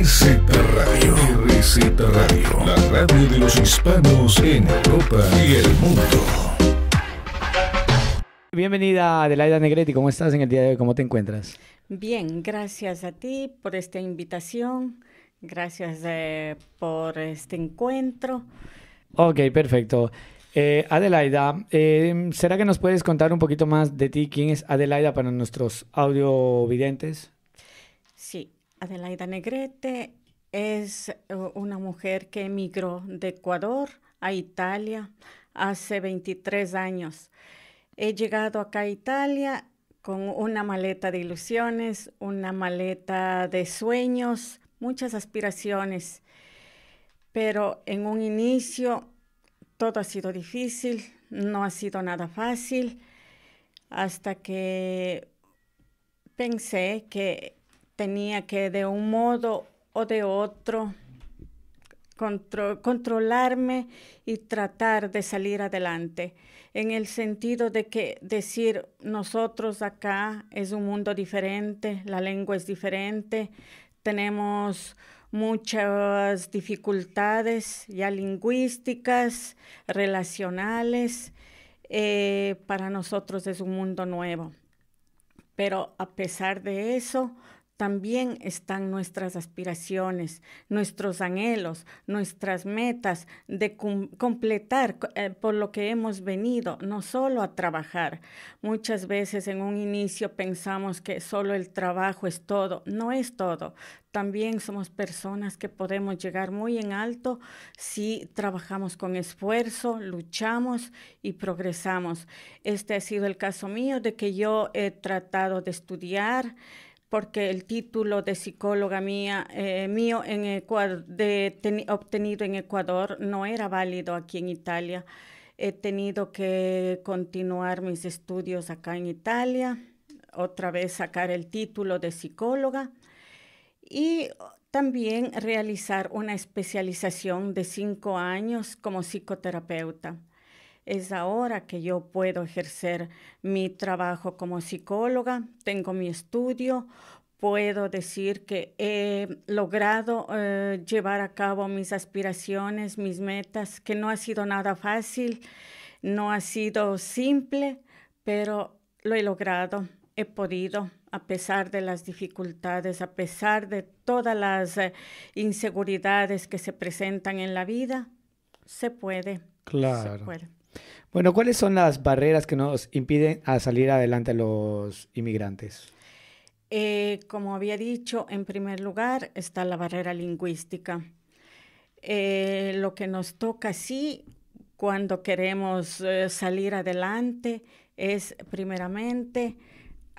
RZ Radio. Radio. La radio de los hispanos en Europa y el mundo. Bienvenida Adelaida Negretti, ¿cómo estás en el día de hoy? ¿Cómo te encuentras? Bien, gracias a ti por esta invitación, gracias eh, por este encuentro. Ok, perfecto. Eh, Adelaida, eh, ¿será que nos puedes contar un poquito más de ti? ¿Quién es Adelaida para nuestros audiovidentes? Adelaida Negrete es eh, una mujer que emigró de Ecuador a Italia hace 23 años. He llegado acá a Italia con una maleta de ilusiones, una maleta de sueños, muchas aspiraciones. Pero en un inicio todo ha sido difícil, no ha sido nada fácil, hasta que pensé que tenía que de un modo o de otro controlarme y tratar de salir adelante, en el sentido de que decir nosotros acá es un mundo diferente, la lengua es diferente, tenemos muchas dificultades ya lingüísticas, relacionales, eh, para nosotros es un mundo nuevo. Pero a pesar de eso, también están nuestras aspiraciones, nuestros anhelos, nuestras metas de completar eh, por lo que hemos venido, no solo a trabajar. Muchas veces en un inicio pensamos que solo el trabajo es todo, no es todo. También somos personas que podemos llegar muy en alto si trabajamos con esfuerzo, luchamos y progresamos. Este ha sido el caso mío de que yo he tratado de estudiar, porque el título de psicóloga mía, eh, mío obtenido en Ecuador no era válido aquí en Italia. He tenido que continuar mis estudios acá en Italia, otra vez sacar el título de psicóloga y también realizar una especialización de cinco años como psicoterapeuta es ahora que yo puedo ejercer mi trabajo como psicóloga, tengo mi estudio, puedo decir que he logrado eh, llevar a cabo mis aspiraciones, mis metas, que no ha sido nada fácil, no ha sido simple, pero lo he logrado, he podido, a pesar de las dificultades, a pesar de todas las eh, inseguridades que se presentan en la vida, se puede. Claro. Se puede. Bueno, ¿cuáles son las barreras que nos impiden a salir adelante los inmigrantes? Eh, como había dicho, en primer lugar está la barrera lingüística. Eh, lo que nos toca sí cuando queremos eh, salir adelante es primeramente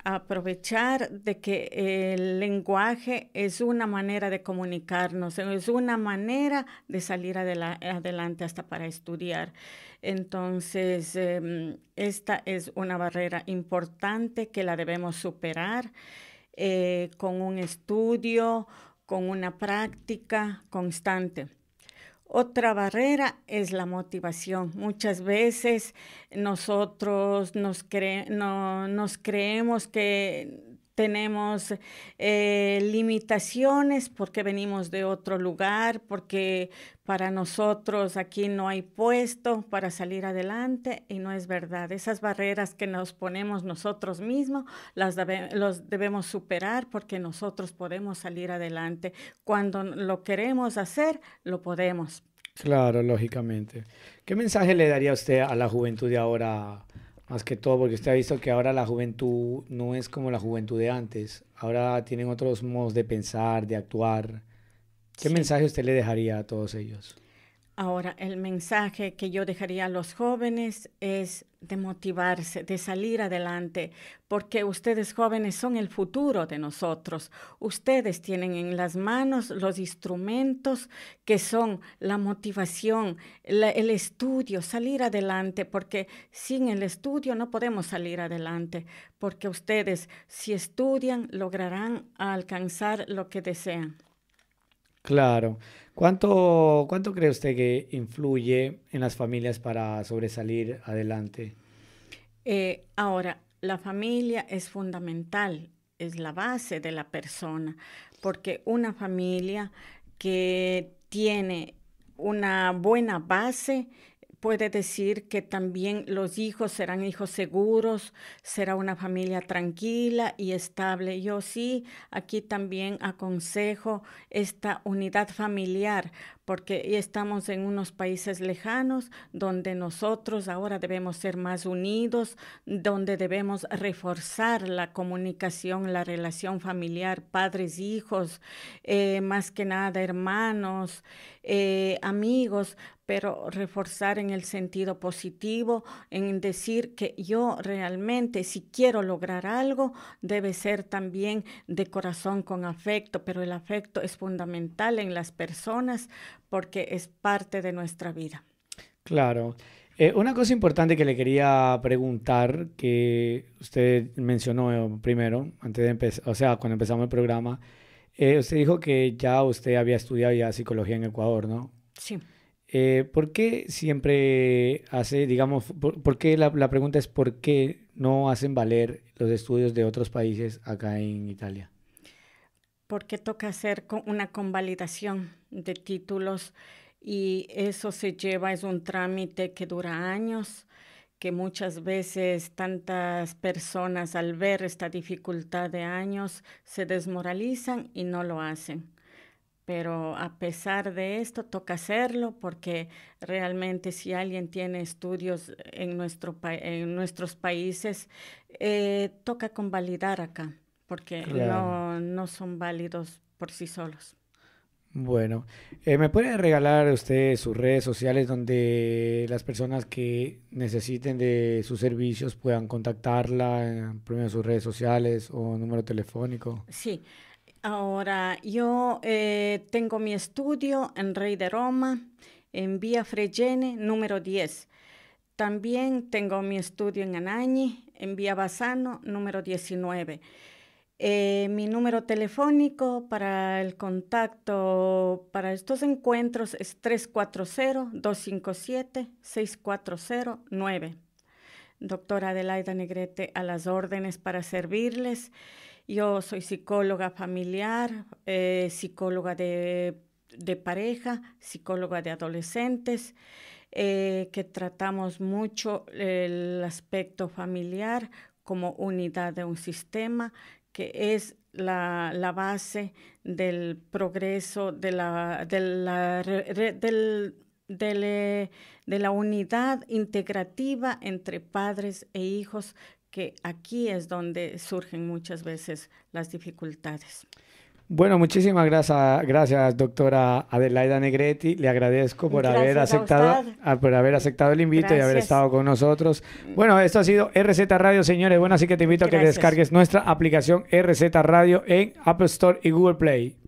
aprovechar de que el lenguaje es una manera de comunicarnos, es una manera de salir adelante hasta para estudiar. Entonces, em, esta es una barrera importante que la debemos superar eh, con un estudio, con una práctica constante. Otra barrera es la motivación. Muchas veces nosotros nos, no, nos creemos que tenemos eh, limitaciones porque venimos de otro lugar, porque para nosotros aquí no hay puesto para salir adelante y no es verdad. Esas barreras que nos ponemos nosotros mismos las los debemos superar porque nosotros podemos salir adelante. Cuando lo queremos hacer, lo podemos. Claro, lógicamente. ¿Qué mensaje le daría usted a la juventud de ahora, más que todo porque usted ha visto que ahora la juventud no es como la juventud de antes. Ahora tienen otros modos de pensar, de actuar. ¿Qué mensaje usted le dejaría a todos ellos? Ahora, el mensaje que yo dejaría a los jóvenes es de motivarse, de salir adelante, porque ustedes jóvenes son el futuro de nosotros. Ustedes tienen en las manos los instrumentos que son la motivación, el estudio, salir adelante, porque sin el estudio no podemos salir adelante, porque ustedes si estudian lograrán alcanzar lo que desean. Claro. ¿Cuánto, ¿Cuánto cree usted que influye en las familias para sobresalir adelante? Eh, ahora, la familia es fundamental, es la base de la persona, porque una familia que tiene una buena base puede decir que también los hijos serán hijos seguros, será una familia tranquila y estable. Yo sí, aquí también aconsejo esta unidad familiar porque estamos en unos países lejanos donde nosotros ahora debemos ser más unidos, donde debemos reforzar la comunicación, la relación familiar, padres, hijos, eh, más que nada hermanos, eh, amigos, pero reforzar en el sentido positivo, en decir que yo realmente si quiero lograr algo, debe ser también de corazón con afecto, pero el afecto es fundamental en las personas porque es parte de nuestra vida. Claro. Eh, una cosa importante que le quería preguntar, que usted mencionó primero, antes de empezar, o sea, cuando empezamos el programa, eh, usted dijo que ya usted había estudiado ya psicología en Ecuador, ¿no? Sí. Eh, ¿Por qué siempre hace, digamos, por, qué la, pregunta es por qué no hacen valer los estudios de otros países acá en Italia? Porque toca hacer una convalidación de títulos y eso se lleva, es un trámite que dura años que muchas veces tantas personas al ver esta dificultad de años se desmoralizan y no lo hacen pero a pesar de esto toca hacerlo porque realmente si alguien tiene estudios en, nuestro en nuestros países, eh, toca convalidar acá, porque no, no, son válidos por sí solos. Bueno, eh, ¿me puede regalar usted sus redes sociales donde las personas que necesiten de sus servicios puedan contactarla, eh, primero sus redes sociales o número telefónico? Sí, Ahora, yo eh, tengo mi estudio en Rey de Roma, en Vía Fregene, número 10. También tengo mi estudio en Anañi, en Vía Bassano número 19. Eh, mi número telefónico para el contacto para estos encuentros es 340-257-6409. Doctora Adelaida Negrete, a las órdenes para servirles. Yo soy psicóloga familiar, eh, psicóloga de, pareja, psicóloga de adolescentes, eh, que tratamos mucho el aspecto familiar como unidad de un sistema, que es la, base del progreso de la, eh, de la unidad integrativa entre padres e hijos que aquí es donde surgen muchas veces las dificultades. Bueno, muchísimas gracias, gracias doctora Adelaida Negretti. Le agradezco por haber aceptado, por haber aceptado el invito y haber estado con nosotros. Bueno, esto ha sido RZ Radio, señores. Bueno, así que te invito a que descargues nuestra aplicación RZ Radio en Apple Store y Google Play.